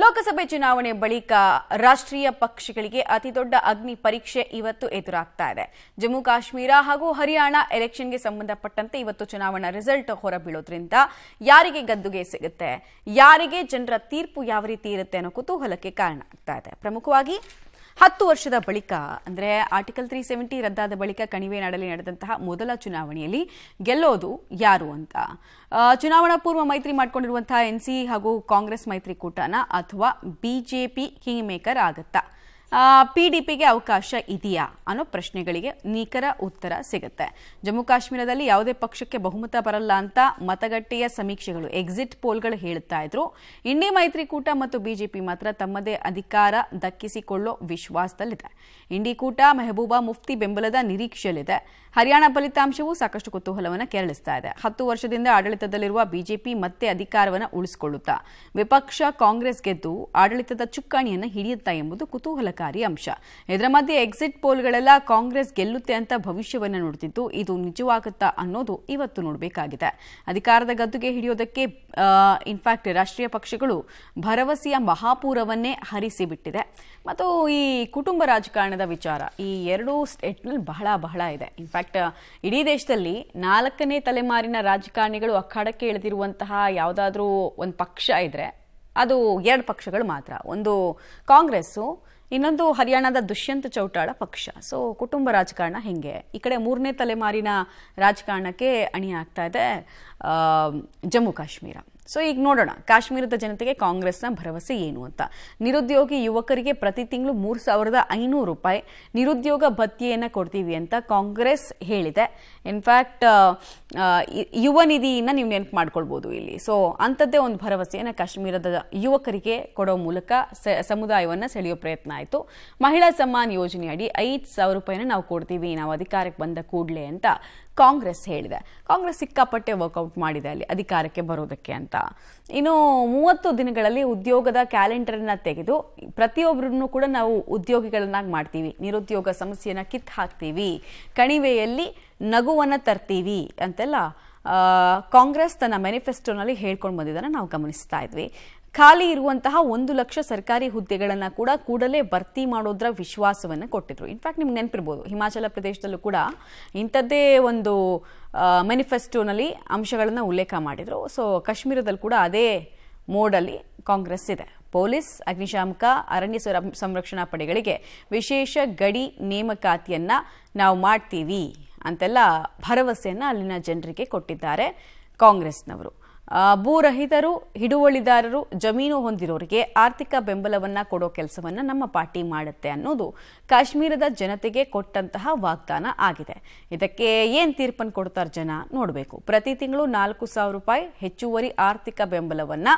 ಲೋಕಸಭೆ ಚುನಾವಣೆ ಬಳಿಕ ರಾಷ್ಟ್ರೀಯ ಪಕ್ಷಗಳಿಗೆ ಅತಿದೊಡ್ಡ ಅಗ್ನಿ ಪರೀಕ್ಷೆ ಇವತ್ತು ಎದುರಾಗ್ತಾ ಇದೆ ಜಮ್ಮು ಕಾಶ್ಮೀರ ಹಾಗೂ ಹರಿಯಾಣ ಎಲೆಕ್ಷನ್ಗೆ ಸಂಬಂಧಪಟ್ಟಂತೆ ಇವತ್ತು ಚುನಾವಣಾ ರಿಸಲ್ಟ್ ಹೊರಬೀಳೋದ್ರಿಂದ ಯಾರಿಗೆ ಗದ್ದುಗೆ ಸಿಗುತ್ತೆ ಯಾರಿಗೆ ಜನರ ತೀರ್ಪು ಯಾವ ರೀತಿ ಇರುತ್ತೆ ಅನ್ನೋ ಕುತೂಹಲಕ್ಕೆ ಕಾರಣ ಆಗ್ತಾ ಇದೆ ಪ್ರಮುಖವಾಗಿ ಹತ್ತು ವರ್ಷದ ಬಳಿಕ ಅಂದರೆ ಆರ್ಟಿಕಲ್ ತ್ರೀ ಸೆವೆಂಟಿ ರದ್ದಾದ ಬಳಿಕ ಕಣಿವೆ ನಾಡಲ್ಲಿ ನಡೆದಂತಹ ಮೊದಲ ಚುನಾವಣೆಯಲ್ಲಿ ಗೆಲ್ಲೋದು ಯಾರು ಅಂತ ಚುನಾವಣಾ ಪೂರ್ವ ಮೈತ್ರಿ ಮಾಡಿಕೊಂಡಿರುವಂತಹ ಎನ್ಸಿ ಹಾಗೂ ಕಾಂಗ್ರೆಸ್ ಮೈತ್ರಿಕೂಟನ ಅಥವಾ ಬಿಜೆಪಿ ಕಿಂಗ್ ಮೇಕರ್ ಆಗುತ್ತಾ ಪಿ ಡಿ ಪಿಗೆ ಅವಕಾಶ ಇದೆಯಾ ಅನ್ನೋ ಪ್ರಶ್ನೆಗಳಿಗೆ ನಿಖರ ಉತ್ತರ ಸಿಗುತ್ತೆ ಜಮ್ಮು ಕಾಶ್ಮೀರದಲ್ಲಿ ಯಾವುದೇ ಪಕ್ಷಕ್ಕೆ ಬಹುಮತ ಬರಲ್ಲ ಅಂತ ಮತಗಟ್ಟೆಯ ಸಮೀಕ್ಷೆಗಳು ಎಕ್ಸಿಟ್ ಪೋಲ್ಗಳು ಹೇಳುತ್ತಾ ಇದ್ರು ಇಂಡಿ ಮೈತ್ರಿಕೂಟ ಮತ್ತು ಬಿಜೆಪಿ ಮಾತ್ರ ತಮ್ಮದೇ ಅಧಿಕಾರ ದಕ್ಕಿಸಿಕೊಳ್ಳೋ ವಿಶ್ವಾಸದಲ್ಲಿದೆ ಇಂಡಿ ಕೂಟ ಮೆಹಬೂಬಾ ಮುಫ್ತಿ ಬೆಂಬಲದ ನಿರೀಕ್ಷೆಯಲ್ಲಿದೆ ಹರಿಯಾಣ ಫಲಿತಾಂಶವೂ ಸಾಕಷ್ಟು ಕುತೂಹಲವನ್ನು ಕೆರಳಿಸ್ತಾ ಇದೆ ಹತ್ತು ವರ್ಷದಿಂದ ಆಡಳಿತದಲ್ಲಿರುವ ಬಿಜೆಪಿ ಮತ್ತೆ ಅಧಿಕಾರವನ್ನು ಉಳಿಸಿಕೊಳ್ಳುತ್ತಾ ವಿಪಕ್ಷ ಕಾಂಗ್ರೆಸ್ ಗೆದ್ದು ಆಡಳಿತದ ಚುಕ್ಕಾಣಿಯನ್ನು ಹಿಡಿಯುತ್ತಾ ಎಂಬುದು ಕುತೂಹಲ ಅಂಶ ಇದರ ಮಧ್ಯೆ ಎಕ್ಸಿಟ್ ಪೋಲ್ಗಳೆಲ್ಲ ಕಾಂಗ್ರೆಸ್ ಗೆಲ್ಲುತ್ತೆ ಅಂತ ಭವಿಷ್ಯವನ್ನ ನೋಡ್ತಿದ್ದು ಇದು ನಿಜವಾಗುತ್ತಾ ಅನ್ನೋದು ಇವತ್ತು ನೋಡಬೇಕಾಗಿದೆ ಅಧಿಕಾರದ ಗದ್ದುಗೆ ಹಿಡಿಯೋದಕ್ಕೆ ಇನ್ಫ್ಯಾಕ್ಟ್ ರಾಷ್ಟ್ರೀಯ ಪಕ್ಷಗಳು ಭರವಸೆಯ ಮಹಾಪೂರವನ್ನೇ ಹರಿಸಿ ಬಿಟ್ಟಿದೆ ಮತ್ತು ಈ ಕುಟುಂಬ ರಾಜಕಾರಣದ ವಿಚಾರ ಈ ಎರಡೂ ಸ್ಟೇಟ್ನಲ್ಲಿ ಬಹಳ ಬಹಳ ಇದೆ ಇನ್ಫ್ಯಾಕ್ಟ್ ಇಡೀ ದೇಶದಲ್ಲಿ ನಾಲ್ಕನೇ ತಲೆಮಾರಿನ ರಾಜಕಾರಣಿಗಳು ಅಖಾಡಕ್ಕೆ ಇಳಿದಿರುವಂತಹ ಯಾವುದಾದ್ರೂ ಒಂದು ಪಕ್ಷ ಇದ್ರೆ ಅದು ಎರಡು ಪಕ್ಷಗಳು ಮಾತ್ರ ಒಂದು ಕಾಂಗ್ರೆಸ್ಸು ಇನ್ನೊಂದು ಹರಿಯಾಣದ ದುಷ್ಯಂತ ಚೌಟಾಳ ಪಕ್ಷ ಸೊ ಕುಟುಂಬ ರಾಜಕಾರಣ ಹೆಂಗೆ ಈ ಕಡೆ ಮೂರನೇ ತಲೆಮಾರಿನ ರಾಜಕಾರಣಕ್ಕೆ ಅಣಿ ಆಗ್ತಾ ಇದೆ ಜಮ್ಮು ಕಾಶ್ಮೀರ ಸೊ ಈಗ ನೋಡೋಣ ಕಾಶ್ಮೀರದ ಜನತೆಗೆ ಕಾಂಗ್ರೆಸ್ನ ಭರವಸೆ ಏನು ಅಂತ ನಿರುದ್ಯೋಗಿ ಯುವಕರಿಗೆ ಪ್ರತಿ ತಿಂಗಳು ಮೂರು ಸಾವಿರದ ಐನೂರು ರೂಪಾಯಿ ನಿರುದ್ಯೋಗ ಭತ್ಯೆಯನ್ನು ಕೊಡ್ತೀವಿ ಅಂತ ಕಾಂಗ್ರೆಸ್ ಹೇಳಿದೆ ಇನ್ಫ್ಯಾಕ್ಟ್ ಯುವ ನಿಧಿಯನ್ನು ನೀವು ನೆನಪು ಮಾಡ್ಕೊಳ್ಬೋದು ಇಲ್ಲಿ ಸೊ ಅಂಥದ್ದೇ ಒಂದು ಭರವಸೆಯನ್ನು ಕಾಶ್ಮೀರದ ಯುವಕರಿಗೆ ಕೊಡೋ ಮೂಲಕ ಸಮುದಾಯವನ್ನು ಸೆಳೆಯೋ ಪ್ರಯತ್ನ ಆಯಿತು ಮಹಿಳಾ ಸಮ್ಮಾನ್ ಯೋಜನೆ ಅಡಿ ಐದು ಸಾವಿರ ರೂಪಾಯಿನ ನಾವು ಕೊಡ್ತೀವಿ ನಾವು ಅಧಿಕಾರಕ್ಕೆ ಬಂದ ಕೂಡಲೇ ಅಂತ ಕಾಂಗ್ರೆಸ್ ಹೇಳಿದೆ ಕಾಂಗ್ರೆಸ್ ಸಿಕ್ಕಾಪಟ್ಟೆ ವರ್ಕೌಟ್ ಮಾಡಿದೆ ಅಲ್ಲಿ ಅಧಿಕಾರಕ್ಕೆ ಬರೋದಕ್ಕೆ ಅಂತ ಇನ್ನು ಮೂವತ್ತು ದಿನಗಳಲ್ಲಿ ಉದ್ಯೋಗದ ಕ್ಯಾಲೆಂಡರ್ನ ತೆಗೆದು ಪ್ರತಿಯೊಬ್ಬರನ್ನು ಕೂಡ ನಾವು ಉದ್ಯೋಗಿಗಳನ್ನಾಗಿ ಮಾಡ್ತೀವಿ ನಿರುದ್ಯೋಗ ಸಮಸ್ಯೆಯನ್ನು ಕಿತ್ತು ಹಾಕ್ತೀವಿ ಕಣಿವೆಯಲ್ಲಿ ನಗುವನ್ನು ತರ್ತೀವಿ ಅಂತೆಲ್ಲ ಕಾಂಗ್ರೆಸ್ ತನ್ನ ಮೆನಿಫೆಸ್ಟೋನಲ್ಲಿ ಹೇಳ್ಕೊಂಡು ಬಂದಿದ್ದನ್ನು ನಾವು ಗಮನಿಸ್ತಾ ಇದ್ವಿ ಖಾಲಿ ಇರುವಂತಹ ಒಂದು ಲಕ್ಷ ಸರ್ಕಾರಿ ಹುದ್ದೆಗಳನ್ನು ಕೂಡ ಕೂಡಲೇ ಭರ್ತಿ ಮಾಡೋದ್ರ ವಿಶ್ವಾಸವನ್ನು ಕೊಟ್ಟಿದ್ರು ಇನ್ಫ್ಯಾಕ್ಟ್ ನಿಮ್ಗೆ ನೆನಪಿರ್ಬೋದು ಹಿಮಾಚಲ ಪ್ರದೇಶದಲ್ಲೂ ಕೂಡ ಇಂಥದ್ದೇ ಒಂದು ಮೆನಿಫೆಸ್ಟೋನಲ್ಲಿ ಅಂಶಗಳನ್ನು ಉಲ್ಲೇಖ ಮಾಡಿದರು ಸೊ ಕಾಶ್ಮೀರದಲ್ಲಿ ಕೂಡ ಅದೇ ಮೋಡಲ್ಲಿ ಕಾಂಗ್ರೆಸ್ ಇದೆ ಪೊಲೀಸ್ ಅಗ್ನಿಶಾಮಕ ಅರಣ್ಯ ಸಂರಕ್ಷಣಾ ಪಡೆಗಳಿಗೆ ವಿಶೇಷ ಗಡಿ ನೇಮಕಾತಿಯನ್ನು ನಾವು ಮಾಡ್ತೀವಿ ಅಂತೆಲ್ಲ ಭರವಸೆಯನ್ನು ಅಲ್ಲಿನ ಜನರಿಗೆ ಕೊಟ್ಟಿದ್ದಾರೆ ಕಾಂಗ್ರೆಸ್ನವರು ಭೂರಹಿತರು ಹಿಡುವಳಿದಾರರು ಜಮೀನು ಹೊಂದಿರೋರಿಗೆ ಆರ್ಥಿಕ ಬೆಂಬಲವನ್ನ ಕೊಡೋ ಕೆಲಸವನ್ನ ನಮ್ಮ ಪಾರ್ಟಿ ಮಾಡುತ್ತೆ ಅನ್ನೋದು ಕಾಶ್ಮೀರದ ಜನತೆಗೆ ಕೊಟ್ಟಂತಹ ವಾಗ್ದಾನ ಆಗಿದೆ ಇದಕ್ಕೆ ಏನ್ ತೀರ್ಪನ್ನು ಕೊಡ್ತಾರೆ ಜನ ನೋಡಬೇಕು ಪ್ರತಿ ತಿಂಗಳು ನಾಲ್ಕು ಸಾವಿರ ರೂಪಾಯಿ ಹೆಚ್ಚುವರಿ ಆರ್ಥಿಕ ಬೆಂಬಲವನ್ನ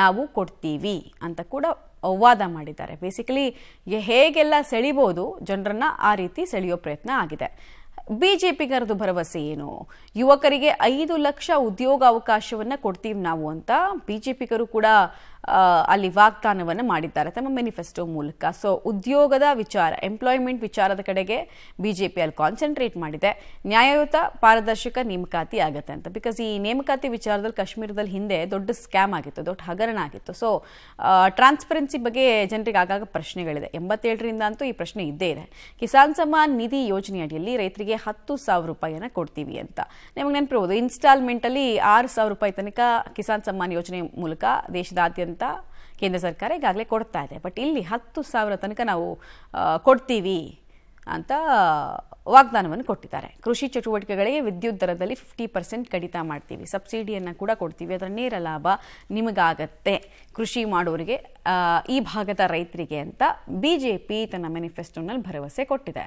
ನಾವು ಕೊಡ್ತೀವಿ ಅಂತ ಕೂಡ ವಾದ ಮಾಡಿದ್ದಾರೆ ಬೇಸಿಕಲಿ ಹೇಗೆಲ್ಲ ಸೆಳಿಬಹುದು ಜನರನ್ನ ಆ ರೀತಿ ಸೆಳೆಯೋ ಪ್ರಯತ್ನ ಆಗಿದೆ ಬಿಜೆಪಿಗರದು ಭರವಸೆ ಏನು ಯುವಕರಿಗೆ ಐದು ಲಕ್ಷ ಅವಕಾಶವನ್ನ ಕೊಡ್ತೀವಿ ನಾವು ಅಂತ ಬಿಜೆಪಿಗರು ಕೂಡ ಅಲ್ಲಿ ವಾಗ್ದಾನವನ್ನು ಮಾಡಿದ್ದಾರೆ ತಮ್ಮ ಮೆನಿಫೆಸ್ಟೋ ಮೂಲಕ ಸೊ ಉದ್ಯೋಗದ ವಿಚಾರ ಎಂಪ್ಲಾಯ್ಮೆಂಟ್ ವಿಚಾರದ ಕಡೆಗೆ ಬಿಜೆಪಿ ಅಲ್ಲಿ ಕಾನ್ಸಂಟ್ರೇಟ್ ಮಾಡಿದೆ ನ್ಯಾಯಯುತ ಪಾರದರ್ಶಕ ನೇಮಕಾತಿ ಆಗುತ್ತೆ ಅಂತ ಬಿಕಾಸ್ ಈ ನೇಮಕಾತಿ ವಿಚಾರದಲ್ಲಿ ಕಾಶ್ಮೀರದಲ್ಲಿ ಹಿಂದೆ ದೊಡ್ಡ ಸ್ಕ್ಯಾಮ್ ಆಗಿತ್ತು ದೊಡ್ಡ ಹಗರಣ ಆಗಿತ್ತು ಸೊ ಟ್ರಾನ್ಸ್ಪರೆನ್ಸಿ ಬಗ್ಗೆ ಜನರಿಗೆ ಆಗಾಗ ಪ್ರಶ್ನೆಗಳಿದೆ ಎಂಬತ್ತೇಳರಿಂದ ಅಂತೂ ಈ ಪ್ರಶ್ನೆ ಇದ್ದೇ ಇದೆ ಕಿಸಾನ್ ಸಮ್ಮಾನ್ ನಿಧಿ ಯೋಜನೆಯಡಿಯಲ್ಲಿ ರೈತರಿಗೆ ಹತ್ತು ಸಾವಿರ ರೂಪಾಯಿಯನ್ನು ಕೊಡ್ತೀವಿ ಅಂತ ನಿಮಗೆ ನೆನಪಿರ್ಬೋದು ಇನ್ಸ್ಟಾಲ್ಮೆಂಟಲ್ಲಿ ಆರು ಸಾವಿರ ರೂಪಾಯಿ ತನಕ ಕಿಸಾನ್ ಸಮ್ಮಾನ್ ಯೋಜನೆ ಮೂಲಕ ದೇಶದಾದ್ಯಂತ ಅಂತ ಕೇಂದ್ರ ಸರ್ಕಾರ ಈಗಾಗಲೇ ಕೊಡ್ತಾ ಇದೆ ಬಟ್ ಇಲ್ಲಿ ಹತ್ತು ಸಾವಿರ ತನಕ ನಾವು ಕೊಡ್ತೀವಿ ಅಂತ ವಾಗ್ದಾನವನ್ನು ಕೊಟ್ಟಿದ್ದಾರೆ ಕೃಷಿ ಚಟುವಟಿಕೆಗಳಿಗೆ ವಿದ್ಯುತ್ ದರದಲ್ಲಿ ಫಿಫ್ಟಿ ಪರ್ಸೆಂಟ್ ಕಡಿತ ಮಾಡ್ತೀವಿ ಸಬ್ಸಿಡಿಯನ್ನು ಕೂಡ ಕೊಡ್ತೀವಿ ಅದರ ನೇರ ಲಾಭ ನಿಮಗಾಗತ್ತೆ ಕೃಷಿ ಮಾಡೋರಿಗೆ ಈ ಭಾಗದ ರೈತರಿಗೆ ಅಂತ ಬಿಜೆಪಿ ತನ್ನ ಮೆನಿಫೆಸ್ಟೋನಲ್ಲಿ ಭರವಸೆ ಕೊಟ್ಟಿದೆ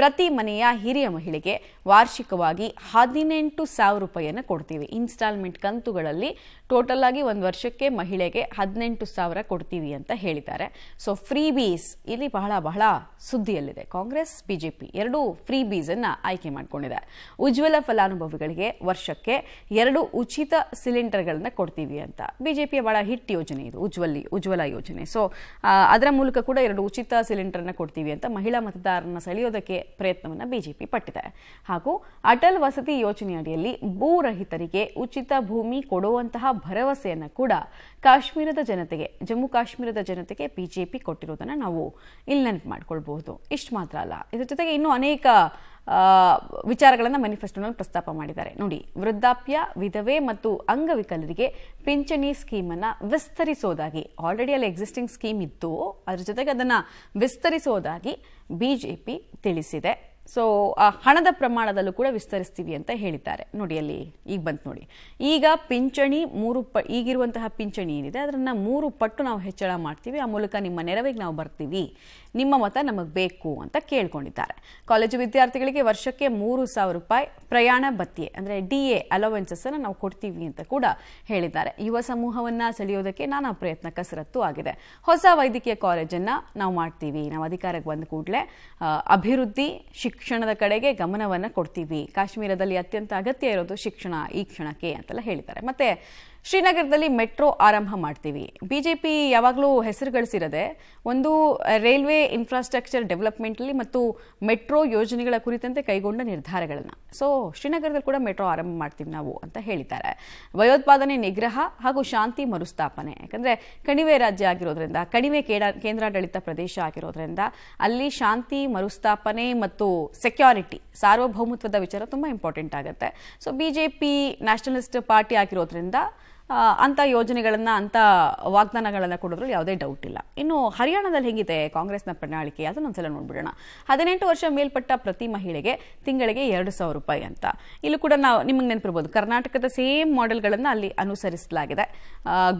ಪ್ರತಿ ಮನೆಯ ಹಿರಿಯ ಮಹಿಳೆಗೆ ವಾರ್ಷಿಕವಾಗಿ ಹದಿನೆಂಟು ಸಾವಿರ ರೂಪಾಯಿಯನ್ನು ಕೊಡ್ತೀವಿ ಇನ್ಸ್ಟಾಲ್ಮೆಂಟ್ ಕಂತುಗಳಲ್ಲಿ ಟೋಟಲ್ ಆಗಿ ಒಂದು ವರ್ಷಕ್ಕೆ ಮಹಿಳೆಗೆ ಹದಿನೆಂಟು ಸಾವಿರ ಕೊಡ್ತೀವಿ ಅಂತ ಹೇಳಿದ್ದಾರೆ ಸೊ ಫ್ರೀ ಬೀಸ್ ಇಲ್ಲಿ ಬಹಳ ಬಹಳ ಸುದ್ದಿಯಲ್ಲಿದೆ ಕಾಂಗ್ರೆಸ್ ಬಿಜೆಪಿ ಎರಡೂ ಫ್ರೀ ಬೀಜನ್ನ ಆಯ್ಕೆ ಮಾಡಿಕೊಂಡಿದೆ ಉಜ್ವಲ ಫಲಾನುಭವಿಗಳಿಗೆ ವರ್ಷಕ್ಕೆ ಎರಡು ಉಚಿತ ಸಿಲಿಂಡರ್ಗಳನ್ನು ಕೊಡ್ತೀವಿ ಅಂತ ಬಿಜೆಪಿಯ ಬಹಳ ಹಿಟ್ ಯೋಜನೆ ಇದು ಉಜ್ವಲಿ ಉಜ್ವಲ ಯೋಜನೆ ಸೊ ಅದರ ಮೂಲಕ ಕೂಡ ಎರಡು ಉಚಿತ ಸಿಲಿಂಡರ್ನ ಕೊಡ್ತೀವಿ ಅಂತ ಮಹಿಳಾ ಮತದಾರರನ್ನ ಸೆಳೆಯೋದಕ್ಕೆ ಪ್ರಯತ್ನವನ್ನ ಬಿಜೆಪಿ ಪಟ್ಟಿದೆ ಹಾಗೂ ಅಟಲ್ ವಸತಿ ಯೋಜನೆಯಡಿಯಲ್ಲಿ ರಹಿತರಿಗೆ ಉಚಿತ ಭೂಮಿ ಕೊಡುವಂತಹ ಭರವಸೆಯನ್ನು ಕೂಡ ಕಾಶ್ಮೀರದ ಜನತೆಗೆ ಜಮ್ಮು ಕಾಶ್ಮೀರದ ಜನತೆಗೆ ಬಿಜೆಪಿ ಕೊಟ್ಟಿರೋದನ್ನ ನಾವು ಇಲ್ಲಿ ನೆನಪು ಮಾಡ್ಕೊಳ್ಬಹುದು ಇಷ್ಟು ಮಾತ್ರ ಅಲ್ಲ ಇದರ ಜೊತೆಗೆ ಇನ್ನೂ ಅನೇಕ ವಿಚಾರಗಳನ್ನು ಮ್ಯಾನಿಫೆಸ್ಟೋನಲ್ಲಿ ಪ್ರಸ್ತಾಪ ಮಾಡಿದ್ದಾರೆ ನೋಡಿ ವೃದ್ಧಾಪ್ಯ ವಿಧವೆ ಮತ್ತು ಅಂಗವಿಕಲರಿಗೆ ಪಿಂಚಣಿ ಸ್ಕೀಮನ್ನು ವಿಸ್ತರಿಸೋದಾಗಿ ಆಲ್ರೆಡಿ ಅಲ್ಲಿ ಎಕ್ಸಿಸ್ಟಿಂಗ್ ಸ್ಕೀಮ್ ಇತ್ತು ಅದರ ಜೊತೆಗೆ ಅದನ್ನು ವಿಸ್ತರಿಸೋದಾಗಿ ಬಿ ತಿಳಿಸಿದೆ ಸೊ ಆ ಹಣದ ಪ್ರಮಾಣದಲ್ಲೂ ಕೂಡ ವಿಸ್ತರಿಸ್ತೀವಿ ಅಂತ ಹೇಳಿದ್ದಾರೆ ನೋಡಿ ಅಲ್ಲಿ ಈಗ ಬಂತು ನೋಡಿ ಈಗ ಪಿಂಚಣಿ ಮೂರು ಪ ಈಗಿರುವಂತಹ ಪಿಂಚಣಿ ಏನಿದೆ ಅದನ್ನು ಮೂರು ಪಟ್ಟು ನಾವು ಹೆಚ್ಚಳ ಮಾಡ್ತೀವಿ ಆ ಮೂಲಕ ನಿಮ್ಮ ನೆರವಿಗೆ ನಾವು ಬರ್ತೀವಿ ನಿಮ್ಮ ಮತ ನಮಗೆ ಬೇಕು ಅಂತ ಕೇಳ್ಕೊಂಡಿದ್ದಾರೆ ಕಾಲೇಜು ವಿದ್ಯಾರ್ಥಿಗಳಿಗೆ ವರ್ಷಕ್ಕೆ ಮೂರು ಸಾವಿರ ರೂಪಾಯಿ ಪ್ರಯಾಣ ಭತ್ಯೆ ಅಂದರೆ ಡಿ ಎ ಅಲೋವೆನ್ಸಸ್ಸನ್ನು ನಾವು ಕೊಡ್ತೀವಿ ಅಂತ ಕೂಡ ಹೇಳಿದ್ದಾರೆ ಯುವ ಸಮೂಹವನ್ನು ಸೆಳೆಯೋದಕ್ಕೆ ನಾನಾ ಪ್ರಯತ್ನ ಕಸರತ್ತು ಆಗಿದೆ ಹೊಸ ವೈದ್ಯಕೀಯ ಕಾಲೇಜನ್ನು ನಾವು ಮಾಡ್ತೀವಿ ನಾವು ಅಧಿಕಾರಕ್ಕೆ ಬಂದ ಕೂಡಲೇ ಅಭಿವೃದ್ಧಿ ಶಿಕ್ಷಣ ಶಿಕ್ಷಣದ ಕಡೆಗೆ ಗಮನವನ್ನು ಕೊಡ್ತೀವಿ ಕಾಶ್ಮೀರದಲ್ಲಿ ಅತ್ಯಂತ ಅಗತ್ಯ ಇರೋದು ಶಿಕ್ಷಣ ಈ ಕ್ಷಣಕ್ಕೆ ಅಂತೆಲ್ಲ ಹೇಳಿದ್ದಾರೆ ಮತ್ತೆ ಶ್ರೀನಗರದಲ್ಲಿ ಮೆಟ್ರೋ ಆರಂಭ ಮಾಡ್ತೀವಿ ಬಿಜೆಪಿ ಯಾವಾಗಲೂ ಹೆಸರು ಗಳಿಸಿರದೆ ಒಂದು ರೈಲ್ವೆ ಇನ್ಫ್ರಾಸ್ಟ್ರಕ್ಚರ್ ಡೆವಲಪ್ಮೆಂಟ್ಲಿ ಮತ್ತು ಮೆಟ್ರೋ ಯೋಜನೆಗಳ ಕುರಿತಂತೆ ಕೈಗೊಂಡ ನಿರ್ಧಾರಗಳನ್ನು ಸೊ ಶ್ರೀನಗರದಲ್ಲಿ ಕೂಡ ಮೆಟ್ರೋ ಆರಂಭ ಮಾಡ್ತೀವಿ ನಾವು ಅಂತ ಹೇಳಿದ್ದಾರೆ ಭಯೋತ್ಪಾದನೆ ನಿಗ್ರಹ ಹಾಗೂ ಶಾಂತಿ ಮರುಸ್ಥಾಪನೆ ಯಾಕಂದರೆ ಕಣಿವೆ ರಾಜ್ಯ ಆಗಿರೋದ್ರಿಂದ ಕಣಿವೆ ಕೇಂದ್ರಾಡಳಿತ ಪ್ರದೇಶ ಆಗಿರೋದ್ರಿಂದ ಅಲ್ಲಿ ಶಾಂತಿ ಮರುಸ್ಥಾಪನೆ ಮತ್ತು ಸೆಕ್ಯೂರಿಟಿ ಸಾರ್ವಭೌಮತ್ವದ ವಿಚಾರ ತುಂಬ ಇಂಪಾರ್ಟೆಂಟ್ ಆಗುತ್ತೆ ಸೊ ಬಿಜೆಪಿ ನ್ಯಾಷನಲಿಸ್ಟ್ ಪಾರ್ಟಿ ಆಗಿರೋದ್ರಿಂದ ಅಂತ ಯೋಜನೆಗಳನ್ನ ಅಂತ ವಾಗ್ದಾನಗಳನ್ನ ಕೊಡೋದ್ರಲ್ಲಿ ಯಾವುದೇ ಡೌಟ್ ಇಲ್ಲ ಇನ್ನು ಹರಿಯಾಣದಲ್ಲಿ ಹೇಗಿದೆ ಕಾಂಗ್ರೆಸ್ನ ಪ್ರಣಾಳಿಕೆ ಅದನ್ನು ಒಂದ್ಸಲ ನೋಡ್ಬಿಡೋಣ ಹದಿನೆಂಟು ವರ್ಷ ಮೇಲ್ಪಟ್ಟ ಪ್ರತಿ ಮಹಿಳೆಗೆ ತಿಂಗಳಿಗೆ ಎರಡು ಸಾವಿರ ರೂಪಾಯಿ ಅಂತ ಇಲ್ಲಿ ಕೂಡ ನಾವು ನಿಮಗೆ ನೆನಪಿರ್ಬೋದು ಕರ್ನಾಟಕದ ಸೇಮ್ ಮಾಡೆಲ್ಗಳನ್ನ ಅಲ್ಲಿ ಅನುಸರಿಸಲಾಗಿದೆ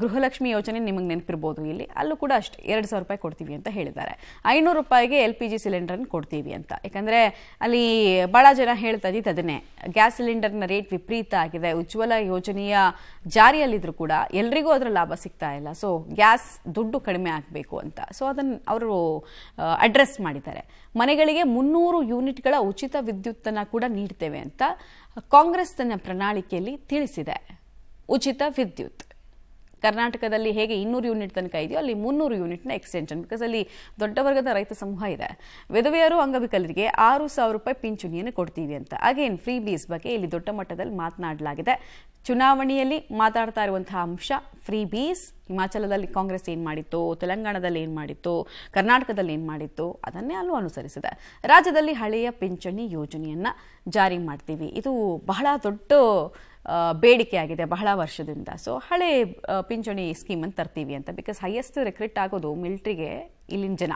ಗೃಹಲಕ್ಷ್ಮಿ ಯೋಜನೆ ನಿಮಗೆ ನೆನಪಿರ್ಬೋದು ಇಲ್ಲಿ ಅಲ್ಲೂ ಕೂಡ ಅಷ್ಟೇ ಎರಡು ಸಾವಿರ ರೂಪಾಯಿ ಕೊಡ್ತೀವಿ ಅಂತ ಹೇಳಿದ್ದಾರೆ ಐನೂರು ರೂಪಾಯಿಗೆ ಎಲ್ ಪಿ ಜಿ ಸಿಲಿಂಡರ್ ಕೊಡ್ತೀವಿ ಅಂತ ಯಾಕಂದ್ರೆ ಅಲ್ಲಿ ಬಹಳ ಜನ ಹೇಳ್ತಾ ಇದ್ದಿದ್ದು ಅದನ್ನೇ ಗ್ಯಾಸ್ ಸಿಲಿಂಡರ್ನ ರೇಟ್ ವಿಪರೀತ ಆಗಿದೆ ಉಜ್ವಲ ಯೋಜನೆಯ ಜಾರಿಯಲ್ಲಿ ಹೇಳಿದ್ರು ಕೂಡ ಎಲ್ರಿಗೂ ಅದರ ಲಾಭ ಸಿಗ್ತಾ ಇಲ್ಲ ಸೊ ಗ್ಯಾಸ್ ದುಡ್ಡು ಕಡಿಮೆ ಆಗಬೇಕು ಅಂತ ಸೊ ಅದನ್ನು ಅವರು ಅಡ್ರೆಸ್ ಮಾಡಿದ್ದಾರೆ ಮನೆಗಳಿಗೆ ಮುನ್ನೂರು ಯೂನಿಟ್ಗಳ ಉಚಿತ ವಿದ್ಯುತ್ತನ್ನು ಕೂಡ ನೀಡ್ತೇವೆ ಅಂತ ಕಾಂಗ್ರೆಸ್ ತನ್ನ ಪ್ರಣಾಳಿಕೆಯಲ್ಲಿ ತಿಳಿಸಿದೆ ಉಚಿತ ವಿದ್ಯುತ್ ಕರ್ನಾಟಕದಲ್ಲಿ ಹೇಗೆ ಇನ್ನೂರು ಯೂನಿಟ್ ತನಕ ಇದೆಯೋ ಅಲ್ಲಿ ಮುನ್ನೂರು ಯೂನಿಟ್ನ ಎಕ್ಸ್ಟೆನ್ಷನ್ ಬಿಕಾಸ್ ಅಲ್ಲಿ ದೊಡ್ಡ ವರ್ಗದ ರೈತ ಸಮೂಹ ಇದೆ ವಿಧವೆಯರು ಅಂಗವಿಕಲರಿಗೆ ಆರು ಸಾವಿರ ರೂಪಾಯಿ ಪಿಂಚಣಿಯನ್ನು ಕೊಡ್ತೀವಿ ಅಂತ ಅಗೇನ್ ಫ್ರೀ ಬೀಸ್ ಬಗ್ಗೆ ಇಲ್ಲಿ ದೊಡ್ಡ ಮಟ್ಟದಲ್ಲಿ ಮಾತನಾಡಲಾಗಿದೆ ಚುನಾವಣೆಯಲ್ಲಿ ಮಾತಾಡ್ತಾ ಇರುವಂತಹ ಅಂಶ ಫ್ರೀ ಬೀಸ್ ಹಿಮಾಚಲದಲ್ಲಿ ಕಾಂಗ್ರೆಸ್ ಏನು ಮಾಡಿತ್ತು ತೆಲಂಗಾಣದಲ್ಲಿ ಏನು ಮಾಡಿತ್ತು ಕರ್ನಾಟಕದಲ್ಲಿ ಏನು ಮಾಡಿತ್ತು ಅದನ್ನೇ ಅಲ್ಲೂ ಅನುಸರಿಸಿದೆ ರಾಜ್ಯದಲ್ಲಿ ಹಳೆಯ ಪಿಂಚಣಿ ಯೋಜನೆಯನ್ನು ಜಾರಿ ಮಾಡ್ತೀವಿ ಇದು ಬಹಳ ದೊಡ್ಡ ಬೇಡಿಕೆಯಾಗಿದೆ ಬಹಳ ವರ್ಷದಿಂದ ಸೊ ಹಳೆ ಪಿಂಚಣಿ ಸ್ಕೀಮ್ ತರ್ತೀವಿ ಅಂತ ಬಿಕಾಸ್ ಹೈಯೆಸ್ಟ್ ರೆಕ್ರಿಟ್ ಆಗೋದು ಮಿಲ್ಟ್ರಿಗೆ ಇಲ್ಲಿನ ಜನ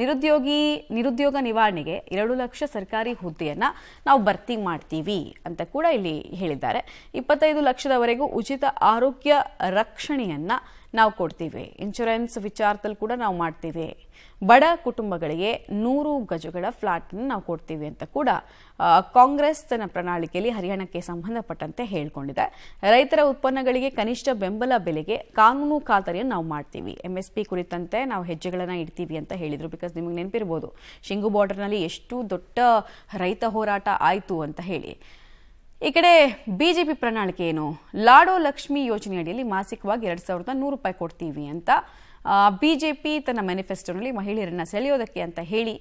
ನಿರುದ್ಯೋಗಿ ನಿರುದ್ಯೋಗ ನಿವಾರಣೆಗೆ ಎರಡು ಲಕ್ಷ ಸರ್ಕಾರಿ ಹುದ್ದೆಯನ್ನು ನಾವು ಭರ್ತಿ ಮಾಡ್ತೀವಿ ಅಂತ ಕೂಡ ಇಲ್ಲಿ ಹೇಳಿದ್ದಾರೆ ಇಪ್ಪತ್ತೈದು ಲಕ್ಷದವರೆಗೂ ಉಚಿತ ಆರೋಗ್ಯ ರಕ್ಷಣೆಯನ್ನು ನಾವು ಕೊಡ್ತೀವಿ ಇನ್ಶೂರೆನ್ಸ್ ವಿಚಾರದಲ್ಲಿ ಕೂಡ ನಾವು ಮಾಡ್ತೀವಿ ಬಡ ಕುಟುಂಬಗಳಿಗೆ ನೂರು ಗಜಗಳ ಫ್ಲಾಟನ್ನು ನಾವು ಕೊಡ್ತೀವಿ ಅಂತ ಕೂಡ ಕಾಂಗ್ರೆಸ್ ತನ್ನ ಪ್ರಣಾಳಿಕೆಯಲ್ಲಿ ಹರಿಯಾಣಕ್ಕೆ ಸಂಬಂಧಪಟ್ಟಂತೆ ಹೇಳಿಕೊಂಡಿದೆ ರೈತರ ಉತ್ಪನ್ನಗಳಿಗೆ ಕನಿಷ್ಠ ಬೆಂಬಲ ಬೆಲೆಗೆ ಕಾನೂನು ಖಾತರಿಯನ್ನು ನಾವು ಮಾಡ್ತೀವಿ ಎಂಎಸ್ಪಿ ಕುರಿತಂತೆ ನಾವು ಹೆಜ್ಜೆಗಳನ್ನು ಇಡ್ತೀವಿ ಅಂತ ಹೇಳಿದರು ಬಿಕಾಸ್ ನಿಮಗೆ ನೆನಪಿರ್ಬೋದು ಶಿಂಗು ಬಾರ್ಡರ್ನಲ್ಲಿ ಎಷ್ಟು ದೊಡ್ಡ ರೈತ ಹೋರಾಟ ಆಯಿತು ಅಂತ ಹೇಳಿ ಈ ಕಡೆ ಬಿಜೆಪಿ ಪ್ರಣಾಳಿಕೆ ಏನು ಲಾಡೋ ಲಕ್ಷ್ಮಿ ಯೋಜನೆಯಡಿಯಲ್ಲಿ ಮಾಸಿಕವಾಗಿ ಎರಡು ಸಾವಿರದ ನೂರು ರೂಪಾಯಿ ಕೊಡ್ತೀವಿ ಅಂತ ಬಿಜೆಪಿ ತನ್ನ ಮ್ಯಾನಿಫೆಸ್ಟೋನಲ್ಲಿ ಮಹಿಳೆಯರನ್ನ ಸೆಳೆಯೋದಕ್ಕೆ ಅಂತ ಹೇಳಿ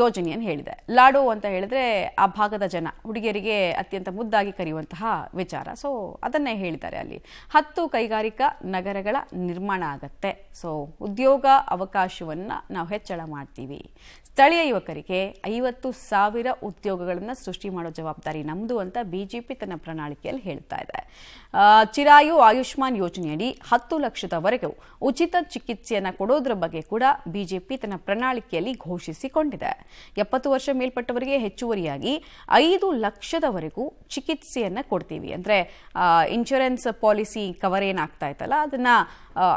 ಯೋಜನೆಯನ್ನು ಹೇಳಿದೆ ಲಾಡು ಅಂತ ಹೇಳಿದ್ರೆ ಆ ಭಾಗದ ಜನ ಹುಡುಗಿಯರಿಗೆ ಅತ್ಯಂತ ಮುದ್ದಾಗಿ ಕರೆಯುವಂತಹ ವಿಚಾರ ಸೊ ಅದನ್ನೇ ಹೇಳಿದ್ದಾರೆ ಅಲ್ಲಿ ಹತ್ತು ಕೈಗಾರಿಕಾ ನಗರಗಳ ನಿರ್ಮಾಣ ಆಗತ್ತೆ ಸೊ ಉದ್ಯೋಗ ಅವಕಾಶವನ್ನು ನಾವು ಹೆಚ್ಚಳ ಮಾಡ್ತೀವಿ ಸ್ಥಳೀಯ ಯುವಕರಿಗೆ ಐವತ್ತು ಸಾವಿರ ಉದ್ಯೋಗಗಳನ್ನು ಸೃಷ್ಟಿ ಮಾಡೋ ಜವಾಬ್ದಾರಿ ನಮ್ಮದು ಅಂತ ಬಿಜೆಪಿ ತನ್ನ ಪ್ರಣಾಳಿಕೆಯಲ್ಲಿ ಹೇಳ್ತಾ ಇದೆ ಚಿರಾಯು ಆಯುಷ್ಮಾನ್ ಯೋಜನೆಯಡಿ ಹತ್ತು ಲಕ್ಷದವರೆಗೂ ಉಚಿತ ಚಿಕಿತ್ಸೆಯನ್ನು ಕೊಡೋದ್ರ ಬಗ್ಗೆ ಕೂಡ ಬಿಜೆಪಿ ತನ್ನ ಪ್ರಣಾಳಿಕೆಯಲ್ಲಿ ಘೋಷಿಸಿಕೊಂಡಿದೆ ಎಪ್ಪತ್ತು ವರ್ಷ ಮೇಲ್ಪಟ್ಟವರಿಗೆ ಹೆಚ್ಚುವರಿಯಾಗಿ ಐದು ಲಕ್ಷದವರೆಗೂ ಚಿಕಿತ್ಸೆಯನ್ನು ಕೊಡ್ತೀವಿ ಅಂದರೆ ಇನ್ಶೂರೆನ್ಸ್ ಪಾಲಿಸಿ ಕವರ್ ಏನಾಗ್ತಾ ಇತ್ತಲ್ಲ ಅದನ್ನು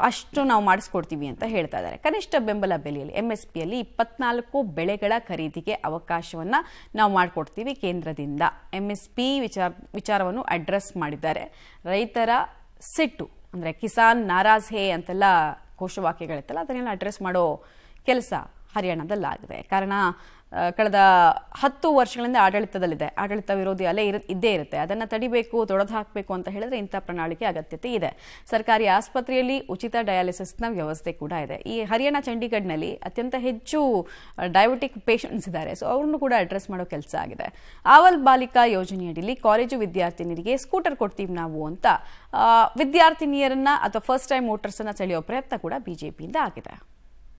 ಅಷ್ಟು ನಾವು ಮಾಡಿಸ್ಕೊಡ್ತೀವಿ ಅಂತ ಹೇಳ್ತಾ ಇದ್ದಾರೆ ಕನಿಷ್ಠ ಬೆಂಬಲ ಬೆಲೆಯಲ್ಲಿ ಎಂ ಎಸ್ ಪಿಯಲ್ಲಿ ಇಪ್ಪತ್ನಾಲ್ಕು ಬೆಳೆಗಳ ಖರೀದಿಗೆ ಅವಕಾಶವನ್ನು ನಾವು ಮಾಡಿಕೊಡ್ತೀವಿ ಕೇಂದ್ರದಿಂದ ಎಂ ಎಸ್ ಪಿ ವಿಚಾರ ವಿಚಾರವನ್ನು ಅಡ್ರೆಸ್ ಮಾಡಿದ್ದಾರೆ ರೈತರ ಸಿಟ್ಟು ಅಂದರೆ ಕಿಸಾನ್ ನಾರಾಜ್ ಹೇ ಅಂತೆಲ್ಲ ಘೋಷವಾಕ್ಯಗಳಿತ್ತಲ್ಲ ಅದನ್ನೆಲ್ಲ ಅಡ್ರೆಸ್ ಮಾಡೋ ಕೆಲಸ ಹರಿಯಾಣದಲ್ಲಾಗಿದೆ ಕಾರಣ ಕಳೆದ ಹತ್ತು ವರ್ಷಗಳಿಂದ ಆಡಳಿತದಲ್ಲಿದೆ ಆಡಳಿತ ವಿರೋಧಿ ಅಲೆ ಇರ ಇದ್ದೇ ಇರುತ್ತೆ ಅದನ್ನು ತಡಿಬೇಕು ತೊಡೆದು ಹಾಕಬೇಕು ಅಂತ ಹೇಳಿದ್ರೆ ಇಂಥ ಪ್ರಣಾಳಿಕೆ ಅಗತ್ಯತೆ ಇದೆ ಸರ್ಕಾರಿ ಆಸ್ಪತ್ರೆಯಲ್ಲಿ ಉಚಿತ ಡಯಾಲಿಸಿಸ್ನ ವ್ಯವಸ್ಥೆ ಕೂಡ ಇದೆ ಈ ಹರಿಯಾಣ ಚಂಡೀಗಢ್ನಲ್ಲಿ ಅತ್ಯಂತ ಹೆಚ್ಚು ಡಯಾಬಿಟಿಕ್ ಪೇಷಂಟ್ಸ್ ಇದ್ದಾರೆ ಸೊ ಅವ್ರನ್ನು ಕೂಡ ಅಡ್ರೆಸ್ ಮಾಡೋ ಕೆಲಸ ಆಗಿದೆ ಆವಲ್ ಬಾಲಿಕಾ ಯೋಜನೆಯಡಿಯಲ್ಲಿ ಕಾಲೇಜು ವಿದ್ಯಾರ್ಥಿನಿಯರಿಗೆ ಸ್ಕೂಟರ್ ಕೊಡ್ತೀವಿ ನಾವು ಅಂತ ವಿದ್ಯಾರ್ಥಿನಿಯರನ್ನ ಅಥವಾ ಫಸ್ಟ್ ಟೈಮ್ ಅನ್ನ ಸೆಳೆಯೋ ಪ್ರಯತ್ನ ಕೂಡ ಬಿಜೆಪಿಯಿಂದ ಆಗಿದೆ